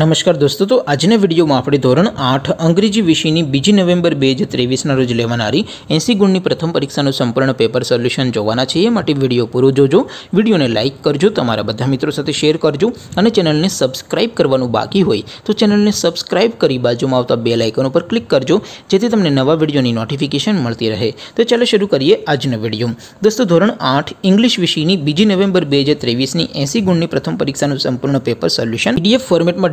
नमस्कार दोस्तों तो आज ने वीडियो म आपरे ધોરણ 8 અંગ્રેજી વિષયની બીજી નવેમ્બર 2023 ના રોજ લેવાણારી 80 ગુણની પ્રથમ પરીક્ષાનો સંપૂર્ણ પેપર સોલ્યુશન જોવાના છે એ માટે વિડિયો પૂરું જોજો વિડિયોને લાઈક કરજો તમારા બધા મિત્રો સાથે શેર કરજો અને ચેનલને સબ્સ્ક્રાઇબ કરવાનું બાકી હોય તો ચેનલને સબ્સ્ક્રાઇબ કરી बाजूમાં આવતા બેલ આઇકન ઉપર ક્લિક કરજો જેથી તમને નવા વીડિયોની નોટિફિકેશન મળતી રહે તો ચાલો શરૂ કરીએ આજનો વીડિયો દોસ્તો ધોરણ 8 ઇંગ્લિશ વિષયની બીજી નવેમ્બર 2023 ની 80 ગુણની પ્રથમ પરીક્ષાનો સંપૂર્ણ પેપર સોલ્યુશન PDF ફોર્મેટમાં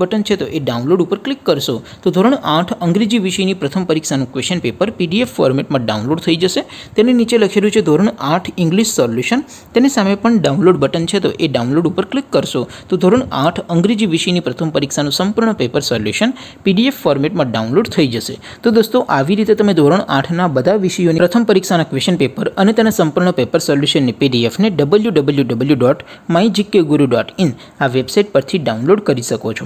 બટન છે તો એ ડાઉનલોડ ઉપર ક્લિક કરશો તો ધોરણ 8 અંગ્રેજી વિષયની પ્રથમ પરીક્ષાનું ક્વેશ્ચન પેપર પીડીએફ ફોર્મેટમાં ડાઉનલોડ થઈ જશે તેની નીચે લખેલું છે ધોરણ 8 ઇંગ્લિશ સોલ્યુશન તેની સામે પણ ડાઉનલોડ બટન છે તો એ ડાઉનલોડ ઉપર ક્લિક કરશો તો ધોરણ 8 અંગ્રેજી વિષયની પ્રથમ પરીક્ષાનું સંપૂર્ણ પેપર સોલ્યુશન પીડીએફ ફોર્મેટમાં ડાઉનલોડ થઈ જશે તો દોસ્તો આવી રીતે તમે ધોરણ 8 ના બધા વિષયોની પ્રથમ પરીક્ષાના ક્વેશ્ચન પેપર અને તેના સંપૂર્ણ પેપર સોલ્યુશન ની પીડીએફ ને www.mygkguru.in આ વેબસાઈટ પરથી ડાઉનલોડ કરી શકો છો